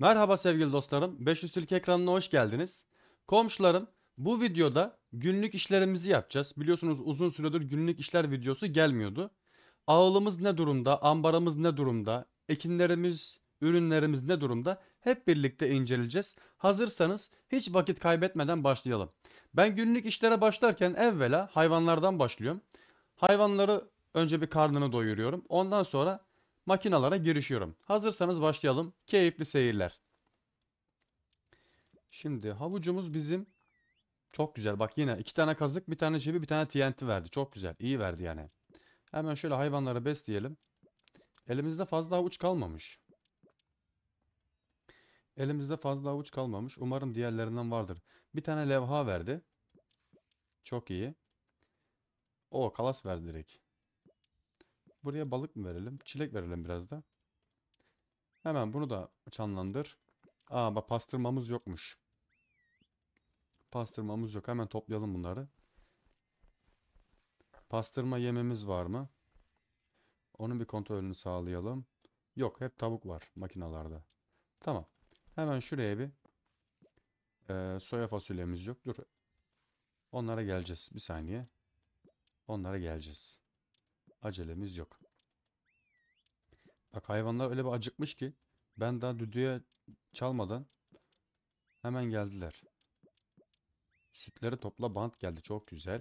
Merhaba sevgili dostlarım. 500 Türk ekranına hoş geldiniz. Komşularım bu videoda günlük işlerimizi yapacağız. Biliyorsunuz uzun süredir günlük işler videosu gelmiyordu. Ağılımız ne durumda, ambarımız ne durumda, ekinlerimiz, ürünlerimiz ne durumda hep birlikte inceleyeceğiz. Hazırsanız hiç vakit kaybetmeden başlayalım. Ben günlük işlere başlarken evvela hayvanlardan başlıyorum. Hayvanları önce bir karnını doyuruyorum. Ondan sonra makinalara girişiyorum. Hazırsanız başlayalım. Keyifli seyirler. Şimdi havucumuz bizim çok güzel. Bak yine iki tane kazık, bir tane çivi, bir tane TNT verdi. Çok güzel. İyi verdi yani. Hemen şöyle hayvanları besleyelim. Elimizde fazla havuç kalmamış. Elimizde fazla havuç kalmamış. Umarım diğerlerinden vardır. Bir tane levha verdi. Çok iyi. O kalas verdi direkt. Buraya balık mı verelim? Çilek verelim biraz da. Hemen bunu da çanlandır. Aa bak pastırmamız yokmuş. Pastırmamız yok. Hemen toplayalım bunları. Pastırma yememiz var mı? Onun bir kontrolünü sağlayalım. Yok hep tavuk var makinalarda. Tamam. Hemen şuraya bir e, soya fasulyemiz yok. Dur. Onlara geleceğiz. Bir saniye. Onlara geleceğiz. Acelemiz yok. Bak hayvanlar öyle bir acıkmış ki ben daha düdüğe çalmadan hemen geldiler. Sütleri topla bant geldi çok güzel.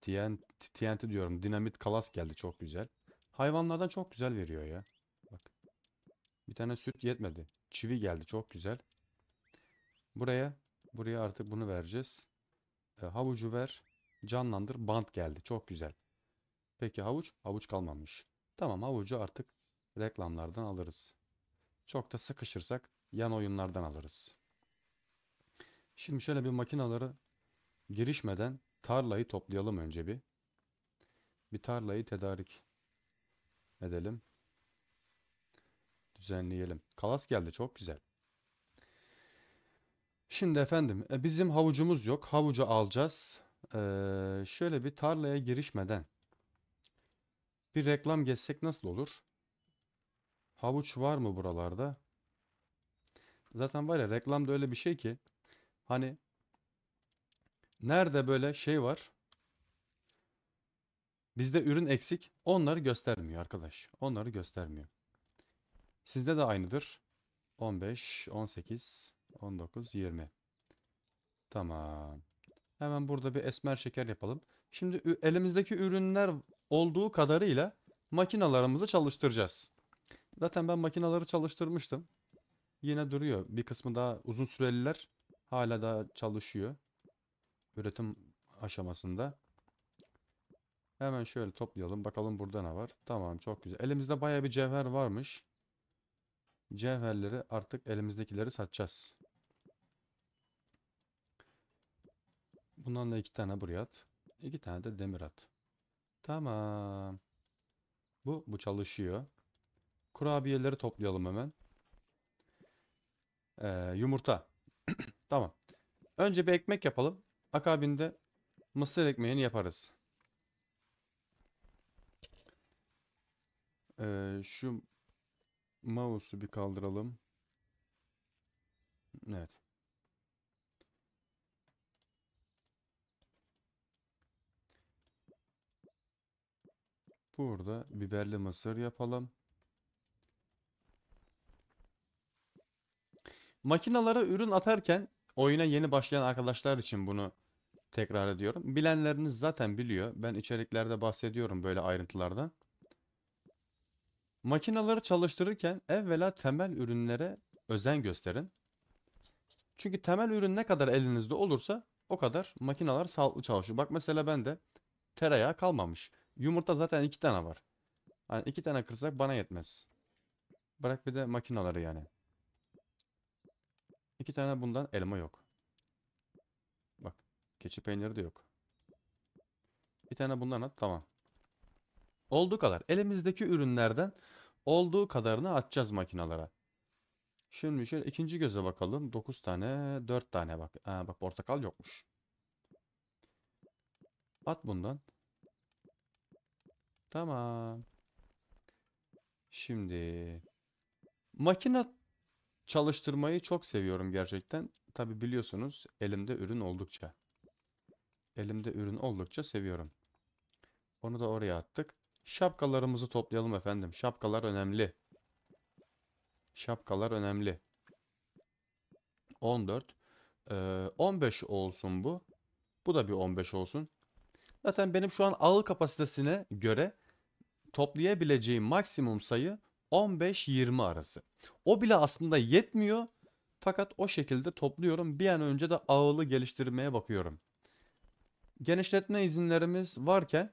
TNT, TNT diyorum dinamit kalas geldi çok güzel. Hayvanlardan çok güzel veriyor ya. Bak. Bir tane süt yetmedi. Çivi geldi çok güzel. Buraya buraya artık bunu vereceğiz. E, havucu ver. Canlandır bant geldi çok güzel. Peki havuç? Havuç kalmamış. Tamam havucu artık reklamlardan alırız. Çok da sıkışırsak yan oyunlardan alırız. Şimdi şöyle bir makinaları girişmeden tarlayı toplayalım önce bir. Bir tarlayı tedarik edelim. Düzenleyelim. Kalas geldi çok güzel. Şimdi efendim e, bizim havucumuz yok. Havucu alacağız. Ee, şöyle bir tarlaya girişmeden bir reklam geçsek nasıl olur? Havuç var mı buralarda? Zaten var ya da öyle bir şey ki hani nerede böyle şey var bizde ürün eksik onları göstermiyor arkadaş. Onları göstermiyor. Sizde de aynıdır. 15, 18, 19, 20. Tamam. Hemen burada bir esmer şeker yapalım. Şimdi elimizdeki ürünler olduğu kadarıyla makinalarımızı çalıştıracağız. Zaten ben makinaları çalıştırmıştım. Yine duruyor. Bir kısmı daha uzun süreliler hala da çalışıyor. Üretim aşamasında. Hemen şöyle toplayalım. Bakalım burada ne var. Tamam çok güzel. Elimizde baya bir cevher varmış. Cevherleri artık elimizdekileri satacağız. Bundan da iki tane buraya at. İki tane de demir at. Tamam. Bu, bu çalışıyor. Kurabiyeleri toplayalım hemen. Ee, yumurta. tamam. Önce bir ekmek yapalım. Akabinde mısır ekmeğini yaparız. Ee, şu mouse'u bir kaldıralım. Evet. Burada biberli mısır yapalım. Makinalara ürün atarken oyuna yeni başlayan arkadaşlar için bunu tekrar ediyorum. Bilenleriniz zaten biliyor. Ben içeriklerde bahsediyorum böyle ayrıntılarda. Makinaları çalıştırırken evvela temel ürünlere özen gösterin. Çünkü temel ürün ne kadar elinizde olursa o kadar makinalar sağlıklı çalışıyor. Bak mesela ben de tereyağı kalmamış. Yumurta zaten iki tane var. Hani iki tane kırsak bana yetmez. Bırak bir de makinaları yani. İki tane bundan elma yok. Bak. Keçi peyniri de yok. Bir tane bundan at. Tamam. Olduğu kadar. Elimizdeki ürünlerden olduğu kadarını atacağız makinalara. Şimdi şöyle ikinci göze bakalım. Dokuz tane, dört tane bak. Aa, bak portakal yokmuş. At bundan. Tamam. Şimdi makine çalıştırmayı çok seviyorum gerçekten. Tabi biliyorsunuz elimde ürün oldukça. Elimde ürün oldukça seviyorum. Onu da oraya attık. Şapkalarımızı toplayalım efendim. Şapkalar önemli. Şapkalar önemli. 14. 15 olsun bu. Bu da bir 15 olsun. Zaten benim şu an ağıl kapasitesine göre toplayabileceği maksimum sayı 15-20 arası. O bile aslında yetmiyor fakat o şekilde topluyorum. Bir an önce de ağılı geliştirmeye bakıyorum. Genişletme izinlerimiz varken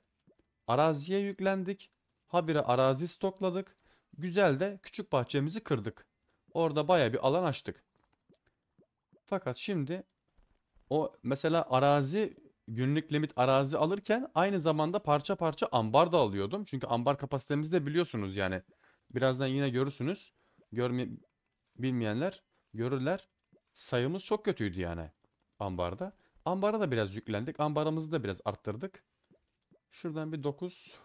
araziye yüklendik. Habire arazi stokladık. Güzel de küçük bahçemizi kırdık. Orada baya bir alan açtık. Fakat şimdi o mesela arazi günlük limit arazi alırken aynı zamanda parça parça ambar da alıyordum. Çünkü ambar kapasitemizi de biliyorsunuz yani. Birazdan yine görürsünüz. Görme bilmeyenler görürler. Sayımız çok kötüydü yani ambarda. Ambara da biraz yüklendik. Ambarımızı da biraz arttırdık. Şuradan bir 9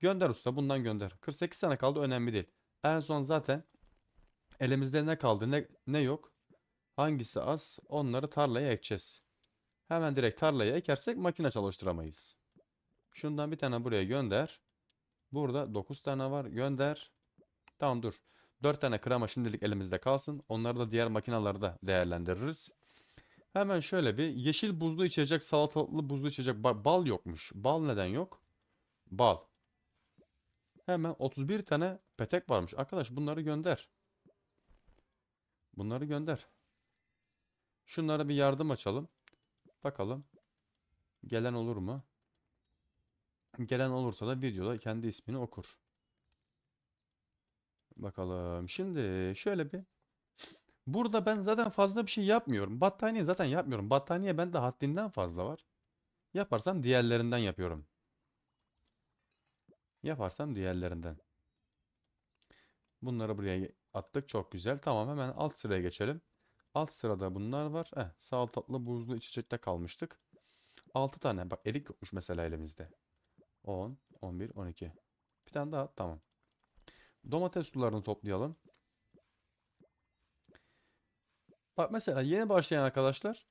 Gönder usta bundan gönder. 48 tane kaldı önemli değil. En son zaten elimizde ne kaldı ne, ne yok. Hangisi az onları tarlaya ekeceğiz. Hemen direkt tarlaya ekersek makine çalıştıramayız. Şundan bir tane buraya gönder. Burada 9 tane var. Gönder. Tamam dur. 4 tane krema şimdilik elimizde kalsın. Onları da diğer makinalarda değerlendiririz. Hemen şöyle bir yeşil buzlu içecek, salatalıklı buzlu içecek. Ba bal yokmuş. Bal neden yok? Bal. Hemen 31 tane petek varmış. Arkadaş bunları gönder. Bunları gönder. Şunlara bir yardım açalım. Bakalım. Gelen olur mu? Gelen olursa da videoda kendi ismini okur. Bakalım. Şimdi şöyle bir Burada ben zaten fazla bir şey yapmıyorum. Battaniye zaten yapmıyorum. Battaniye bende haddinden fazla var. Yaparsam diğerlerinden yapıyorum. Yaparsam diğerlerinden. Bunları buraya attık. Çok güzel. Tamam hemen alt sıraya geçelim. Alt sırada bunlar var. Eh, sağ tatlı buzlu içecekte kalmıştık. 6 tane. Bak erik yokmuş mesela elimizde. 10, 11, 12. Bir tane daha tamam. Domates sularını toplayalım. Bak mesela yeni başlayan arkadaşlar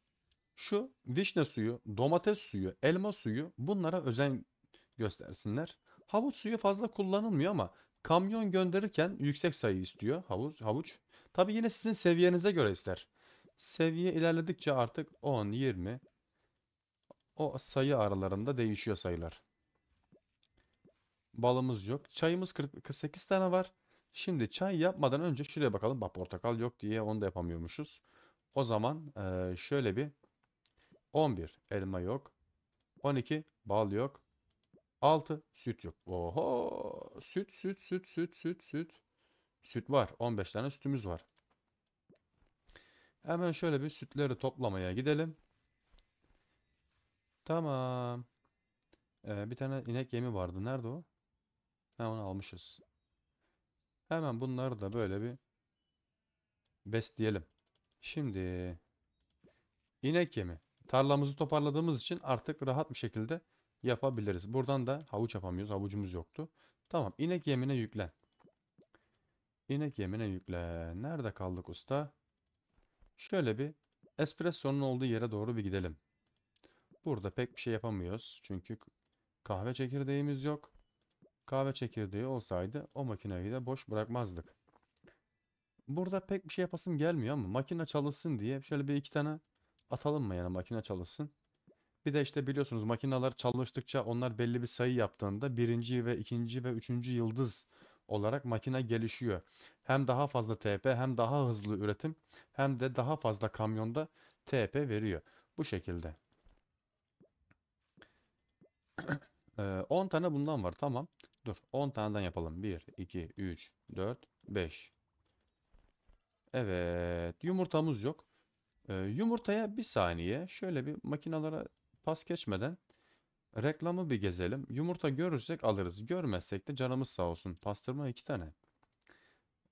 şu dişne suyu, domates suyu, elma suyu bunlara özen göstersinler. Havuç suyu fazla kullanılmıyor ama kamyon gönderirken yüksek sayı istiyor havuç. havuç. Tabi yine sizin seviyenize göre ister. Seviye ilerledikçe artık 10, 20 o sayı aralarında değişiyor sayılar. Balımız yok. Çayımız 48 tane var. Şimdi çay yapmadan önce şuraya bakalım. Bak portakal yok diye onu da yapamıyormuşuz. O zaman şöyle bir 11 elma yok. 12 bal yok. 6 süt yok. Oho! Süt, süt, süt, süt, süt, süt. Süt var. 15 tane sütümüz var. Hemen şöyle bir sütleri toplamaya gidelim. Tamam. Ee, bir tane inek yemi vardı. Nerede o? Ha onu almışız. Hemen bunları da böyle bir besleyelim. Şimdi inek yemi. Tarlamızı toparladığımız için artık rahat bir şekilde yapabiliriz. Buradan da havuç yapamıyoruz. Havucumuz yoktu. Tamam. İnek yemine yüklen. İnek yemine yüklen. Nerede kaldık usta? Şöyle bir espresso'nun olduğu yere doğru bir gidelim. Burada pek bir şey yapamıyoruz. Çünkü kahve çekirdeğimiz yok. Kahve çekirdeği olsaydı o makineyi de boş bırakmazdık. Burada pek bir şey yapasım gelmiyor ama makine çalışsın diye şöyle bir iki tane atalım mı yani makine çalışsın. Bir de işte biliyorsunuz makineler çalıştıkça onlar belli bir sayı yaptığında birinci ve ikinci ve üçüncü yıldız olarak makine gelişiyor. Hem daha fazla TP hem daha hızlı üretim hem de daha fazla kamyonda TP veriyor. Bu şekilde. 10 tane bundan var tamam. Dur 10 taneden yapalım. 1, 2, 3, 4, 5. Evet yumurtamız yok. Yumurtaya bir saniye şöyle bir makinalara pas geçmeden Reklamı bir gezelim. Yumurta görürsek alırız. Görmezsek de canımız sağ olsun. Pastırma iki tane.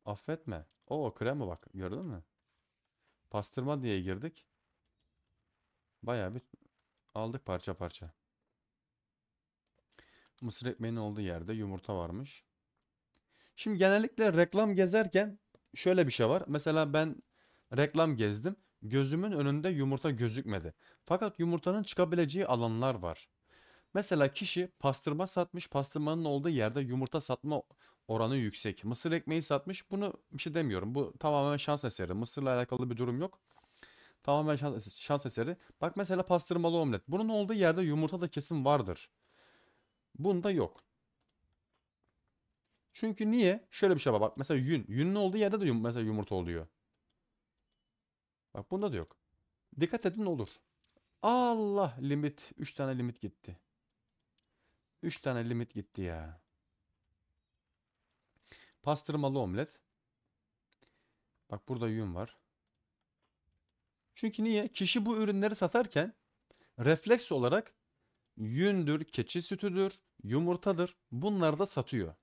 Affetme. O krema bak. Gördün mü? Pastırma diye girdik. Baya bir aldık parça parça. Mısır ekmeğinin olduğu yerde yumurta varmış. Şimdi genellikle reklam gezerken şöyle bir şey var. Mesela ben reklam gezdim. Gözümün önünde yumurta gözükmedi. Fakat yumurtanın çıkabileceği alanlar var. Mesela kişi pastırma satmış, pastırmanın olduğu yerde yumurta satma oranı yüksek. Mısır ekmeği satmış. Bunu bir şey demiyorum. Bu tamamen şans eseri. Mısırla alakalı bir durum yok. Tamamen şans, şans eseri. Bak mesela pastırmalı omlet. Bunun olduğu yerde yumurta da kesin vardır. Bunda yok. Çünkü niye? Şöyle bir şey var. Bak mesela yün. Yünün olduğu yerde de yum mesela yumurta oluyor. Bak bunda da yok. Dikkat edin olur. Allah limit. 3 tane limit gitti. 3 tane limit gitti ya. Pastırmalı omlet. Bak burada yün var. Çünkü niye? Kişi bu ürünleri satarken refleks olarak yündür, keçi sütüdür, yumurtadır. Bunları da satıyor.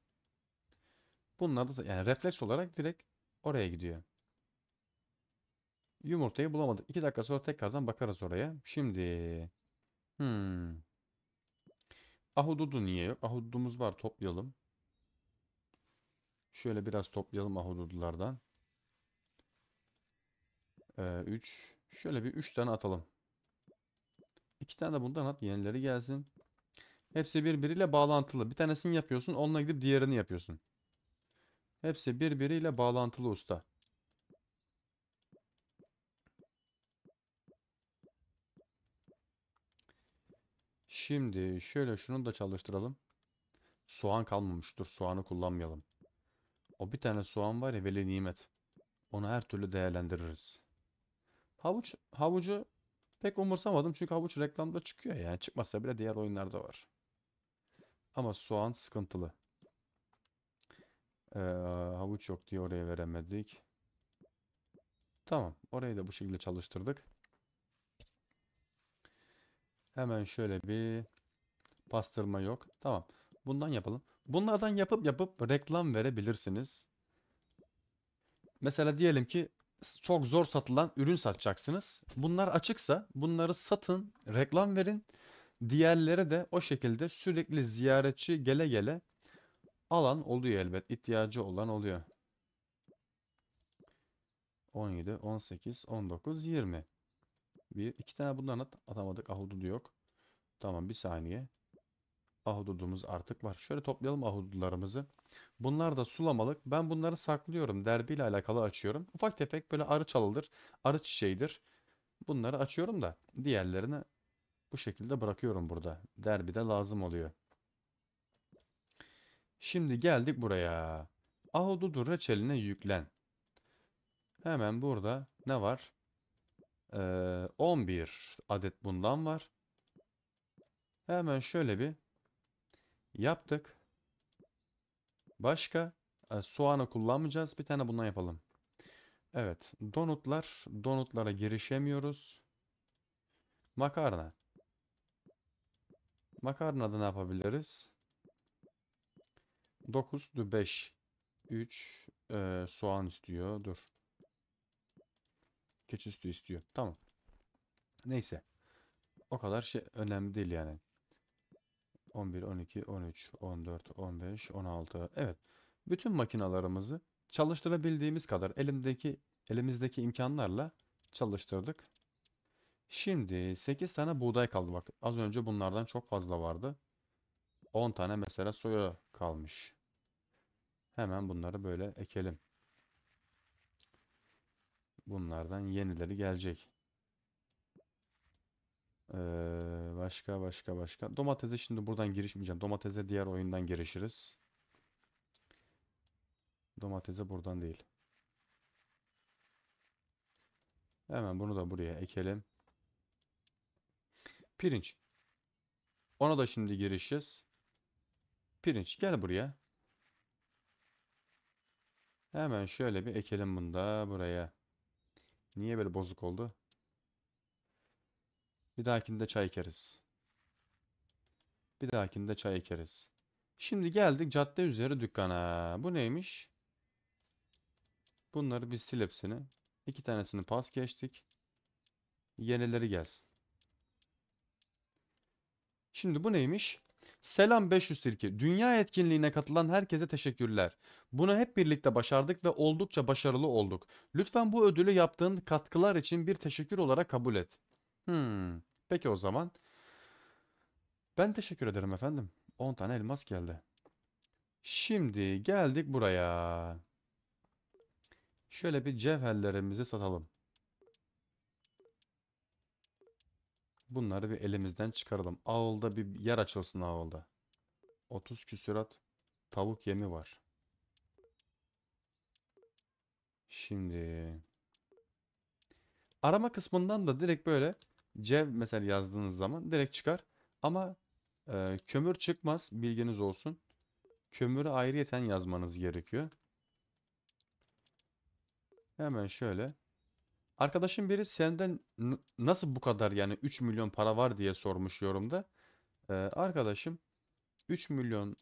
Bunları da yani refleks olarak direkt oraya gidiyor. Yumurtayı bulamadık. 2 dakika sonra tekrardan bakarız oraya. Şimdi hmm, Ahududu niye yok? Ahududumuz var toplayalım. Şöyle biraz toplayalım ahududulardan. 3 ee, Şöyle bir 3 tane atalım. 2 tane de bundan at yenileri gelsin. Hepsi birbiriyle bağlantılı. Bir tanesini yapıyorsun onunla gidip diğerini yapıyorsun. Hepsi birbiriyle bağlantılı usta. Şimdi şöyle şunu da çalıştıralım. Soğan kalmamıştır. Soğanı kullanmayalım. O bir tane soğan var ya veli nimet. Onu her türlü değerlendiririz. Havuç, havucu pek umursamadım çünkü havuç reklamda çıkıyor yani. Çıkmasa bile diğer oyunlarda var. Ama soğan sıkıntılı. Ee, havuç yok diye oraya veremedik. Tamam. Orayı da bu şekilde çalıştırdık. Hemen şöyle bir pastırma yok. Tamam. Bundan yapalım. Bunlardan yapıp yapıp reklam verebilirsiniz. Mesela diyelim ki çok zor satılan ürün satacaksınız. Bunlar açıksa bunları satın, reklam verin. Diğerleri de o şekilde sürekli ziyaretçi gele gele alan oluyor elbet. ihtiyacı olan oluyor. 17, 18, 19, 20. Bir. iki tane bundan atamadık. Ahududu yok. Tamam bir saniye. Ahududumuz artık var. Şöyle toplayalım ahudularımızı. Bunlar da sulamalık. Ben bunları saklıyorum. Derdiyle alakalı açıyorum. Ufak tefek böyle arı çalıdır, Arı çiçeğidir. Bunları açıyorum da diğerlerini bu şekilde bırakıyorum burada. Derbi de lazım oluyor. Şimdi geldik buraya. Ahududu reçeline yüklen. Hemen burada ne var? 11 adet bundan var. Hemen şöyle bir yaptık. Başka soğanı kullanmayacağız. Bir tane bundan yapalım. Evet. Donutlar. Donutlara girişemiyoruz. Makarna. Makarnada ne yapabiliriz? 9, 5, 3 e, soğan istiyor. Dur. Keçi sütü istiyor. Tamam. Neyse. O kadar şey önemli değil yani. 11, 12, 13, 14, 15, 16. Evet. Bütün makinalarımızı çalıştırabildiğimiz kadar elimdeki elimizdeki imkanlarla çalıştırdık. Şimdi 8 tane buğday kaldı bak. Az önce bunlardan çok fazla vardı. 10 tane mesela soya kalmış. Hemen bunları böyle ekelim bunlardan yenileri gelecek. Ee, başka başka başka. Domatese şimdi buradan girişmeyeceğim. Domatese diğer oyundan girişiriz. Domatese buradan değil. Hemen bunu da buraya ekelim. Pirinç. Ona da şimdi girişeceğiz. Pirinç gel buraya. Hemen şöyle bir ekelim bunu da buraya. Niye böyle bozuk oldu? Bir dahakinde çay ekeriz. Bir dahakinde çay ekeriz. Şimdi geldik cadde üzeri dükkana. Bu neymiş? Bunları bir sil hepsini. İki tanesini pas geçtik. Yenileri gelsin. Şimdi bu neymiş? Selam 500 542. Dünya etkinliğine katılan herkese teşekkürler. Bunu hep birlikte başardık ve oldukça başarılı olduk. Lütfen bu ödülü yaptığın katkılar için bir teşekkür olarak kabul et. Hmm. Peki o zaman. Ben teşekkür ederim efendim. 10 tane elmas geldi. Şimdi geldik buraya. Şöyle bir cevherlerimizi satalım. Bunları bir elimizden çıkaralım. Ağolda bir yer açılsın ağolda. 30 küsürat tavuk yemi var. Şimdi arama kısmından da direkt böyle cev mesela yazdığınız zaman direkt çıkar. Ama e, kömür çıkmaz bilginiz olsun. Kömürü ayrıyeten yazmanız gerekiyor. Hemen şöyle Arkadaşım biri senden nasıl bu kadar yani 3 milyon para var diye sormuş yorumda. Ee, arkadaşım 3 milyon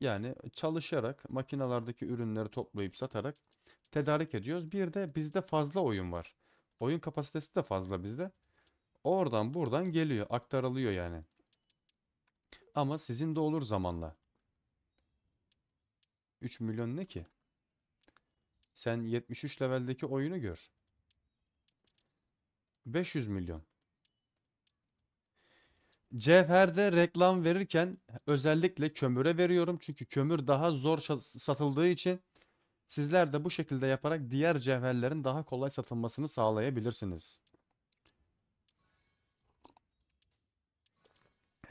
yani çalışarak makinalardaki ürünleri toplayıp satarak tedarik ediyoruz. Bir de bizde fazla oyun var. Oyun kapasitesi de fazla bizde. Oradan buradan geliyor, aktarılıyor yani. Ama sizin de olur zamanla. 3 milyon ne ki? Sen 73 leveldeki oyunu gör. 500 milyon. Cevherde reklam verirken özellikle kömüre veriyorum. Çünkü kömür daha zor satıldığı için sizler de bu şekilde yaparak diğer cevherlerin daha kolay satılmasını sağlayabilirsiniz.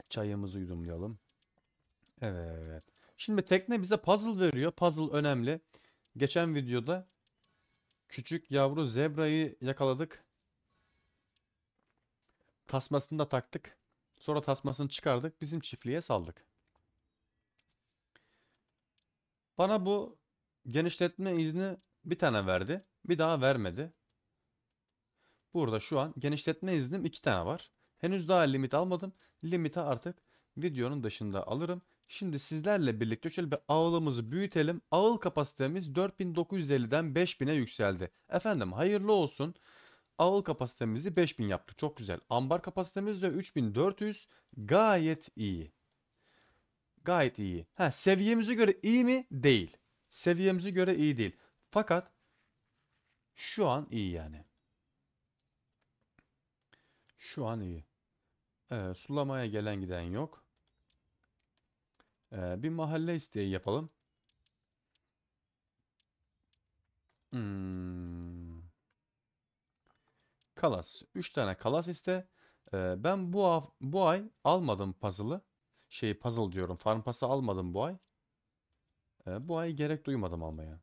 Çayımızı yudumlayalım. Evet. Şimdi tekne bize puzzle veriyor. Puzzle önemli. Geçen videoda küçük yavru zebrayı yakaladık. Tasmasını da taktık. Sonra tasmasını çıkardık. Bizim çiftliğe saldık. Bana bu genişletme izni bir tane verdi. Bir daha vermedi. Burada şu an genişletme iznim iki tane var. Henüz daha limit almadım. Limiti artık videonun dışında alırım. Şimdi sizlerle birlikte şöyle bir ağılımızı büyütelim. Ağıl kapasitemiz 4950'den 5000'e yükseldi. Efendim hayırlı olsun. Ağıl kapasitemizi 5000 yaptı. Çok güzel. Ambar kapasitemiz de 3400. Gayet iyi. Gayet iyi. Ha, seviyemize göre iyi mi? Değil. Seviyemize göre iyi değil. Fakat şu an iyi yani. Şu an iyi. Evet, sulamaya gelen giden yok. Ee, bir mahalle isteği yapalım. Hmm. Kalas. 3 tane kalas iste. Ee, ben bu bu ay almadım puzzle'ı. Şey puzzle diyorum. Farm pası almadım bu ay. Ee, bu ay gerek duymadım almaya.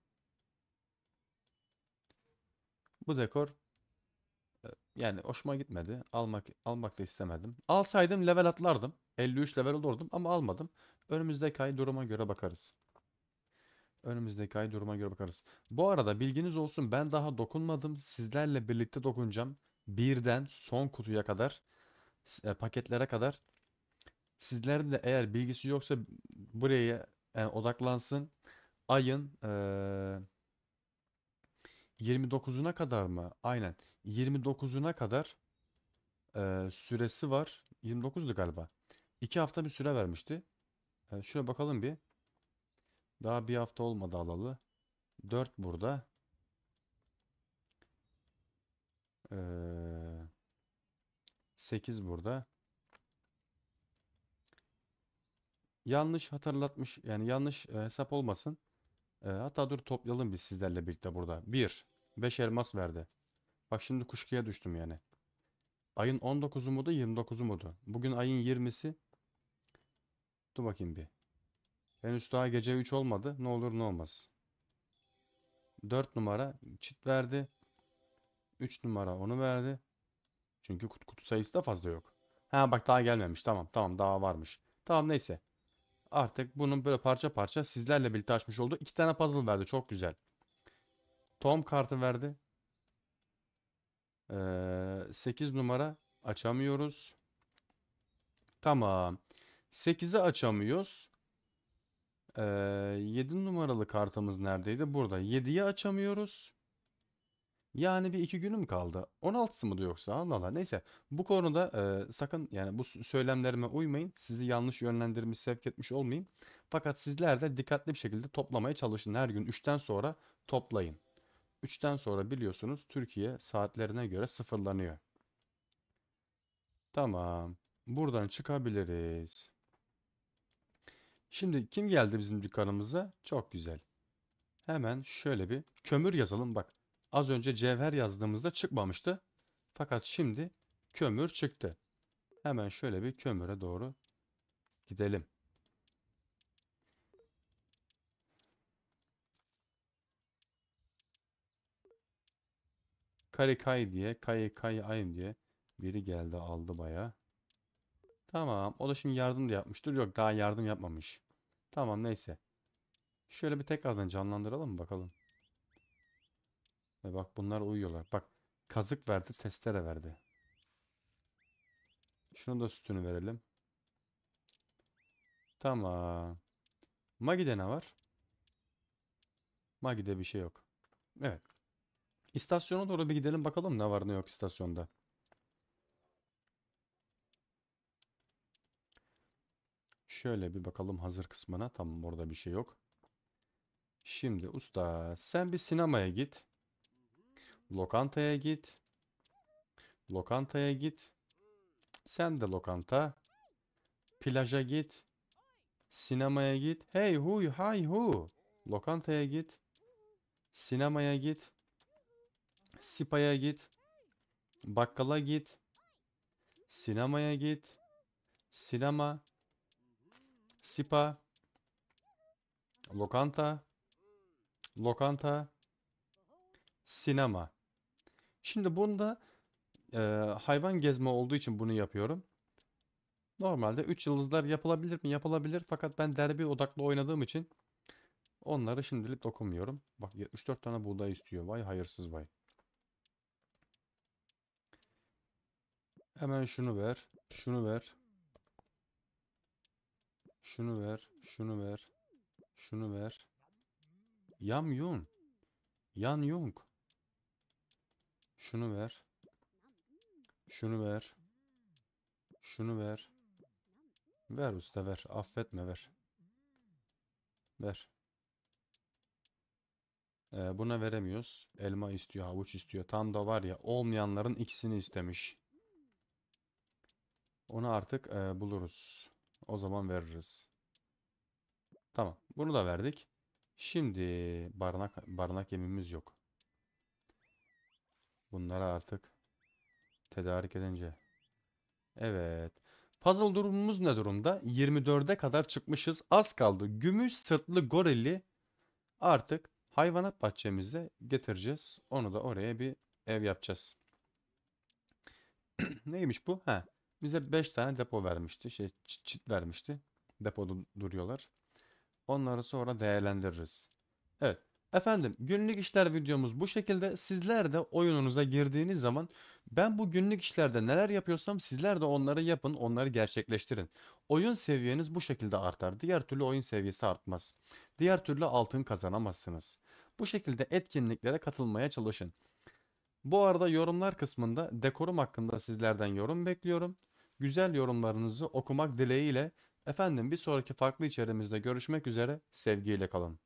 Bu dekor yani hoşuma gitmedi. Almak almak da istemedim. Alsaydım level atlardım. 53 level olurdum ama almadım. Önümüzdeki ay duruma göre bakarız. Önümüzdeki ay duruma göre bakarız. Bu arada bilginiz olsun ben daha dokunmadım. Sizlerle birlikte dokunacağım. Birden son kutuya kadar e, paketlere kadar sizlerin de eğer bilgisi yoksa buraya yani e, odaklansın. Ayın e, 29'una kadar mı? Aynen. 29'una kadar e, süresi var. 29'du galiba. 2 hafta bir süre vermişti. Yani e, şuna bakalım bir. Daha bir hafta olmadı alalı. 4 burada. Ee, 8 burada. Yanlış hatırlatmış yani yanlış e, hesap olmasın. E, hatta dur toplayalım biz sizlerle birlikte burada. 1. 5 elmas verdi. Bak şimdi kuşkuya düştüm yani. Ayın 19'u muydu 29'u muydu? Bugün ayın 20'si. Dur bakayım bir. Henüz daha gece 3 olmadı. Ne olur ne olmaz. 4 numara çit verdi. 3 numara onu verdi. Çünkü kutu, kutu sayısı da fazla yok. Ha bak daha gelmemiş. Tamam tamam daha varmış. Tamam neyse. Artık bunun böyle parça parça sizlerle birlikte açmış oldu iki tane puzzle verdi. Çok güzel. Tom kartı verdi. Ee, numara açamıyoruz. Tamam. 8'i açamıyoruz. Ee, 7 numaralı kartımız neredeydi? Burada. 7'yi açamıyoruz. Yani bir iki günüm kaldı. 16'sı mıydı yoksa? Allah Allah. Neyse. Bu konuda e, sakın yani bu söylemlerime uymayın. Sizi yanlış yönlendirmiş, sevk etmiş olmayayım. Fakat sizler de dikkatli bir şekilde toplamaya çalışın. Her gün 3'ten sonra toplayın. 3'ten sonra biliyorsunuz Türkiye saatlerine göre sıfırlanıyor. Tamam. Buradan çıkabiliriz. Şimdi kim geldi bizim dükkanımıza? Çok güzel. Hemen şöyle bir kömür yazalım. Bak az önce cevher yazdığımızda çıkmamıştı. Fakat şimdi kömür çıktı. Hemen şöyle bir kömüre doğru gidelim. Karikay diye, kayı kayı ayım diye biri geldi aldı bayağı. Tamam. O da şimdi yardım da yapmıştır. Yok daha yardım yapmamış. Tamam neyse. Şöyle bir tekrardan canlandıralım bakalım. Ve bak bunlar uyuyorlar. Bak kazık verdi, testere verdi. Şunu da sütünü verelim. Tamam. Magi'de ne var? Magi'de bir şey yok. Evet. İstasyona doğru bir gidelim bakalım ne var ne yok istasyonda. Şöyle bir bakalım hazır kısmına. Tamam orada bir şey yok. Şimdi usta sen bir sinemaya git. Lokantaya git. Lokantaya git. Sen de lokanta. Plaja git. Sinemaya git. Hey huy hay hu. Lokantaya git. Sinemaya git. Sipaya git. Bakkala git. Sinemaya git. Sinema. Sipa. Lokanta. Lokanta. Sinema. Şimdi bunda e, hayvan gezme olduğu için bunu yapıyorum. Normalde 3 yıldızlar yapılabilir mi? Yapılabilir. Fakat ben derbi odaklı oynadığım için onları şimdilik dokunmuyorum. Bak 3-4 tane buğday istiyor. Vay hayırsız vay. Hemen şunu ver. Şunu ver. Şunu ver. Şunu ver. Şunu ver. Yam Yun. Yan Yung. Şunu ver. Şunu ver. Şunu ver. Ver usta ver. Affetme ver. Ver. Ee, buna veremiyoruz. Elma istiyor, havuç istiyor. Tam da var ya olmayanların ikisini istemiş. Onu artık e, buluruz. O zaman veririz. Tamam. Bunu da verdik. Şimdi barınak, barınak yemimiz yok. Bunları artık tedarik edince. Evet. Puzzle durumumuz ne durumda? 24'e kadar çıkmışız. Az kaldı. Gümüş sırtlı gorili artık hayvanat bahçemize getireceğiz. Onu da oraya bir ev yapacağız. Neymiş bu? Ha. Bize 5 tane depo vermişti. Şey çit, çit vermişti. Depoda duruyorlar. Onları sonra değerlendiririz. Evet. Efendim günlük işler videomuz bu şekilde. Sizler de oyununuza girdiğiniz zaman ben bu günlük işlerde neler yapıyorsam sizler de onları yapın, onları gerçekleştirin. Oyun seviyeniz bu şekilde artar. Diğer türlü oyun seviyesi artmaz. Diğer türlü altın kazanamazsınız. Bu şekilde etkinliklere katılmaya çalışın. Bu arada yorumlar kısmında dekorum hakkında sizlerden yorum bekliyorum. Güzel yorumlarınızı okumak dileğiyle efendim bir sonraki farklı içeriğimizde görüşmek üzere sevgiyle kalın.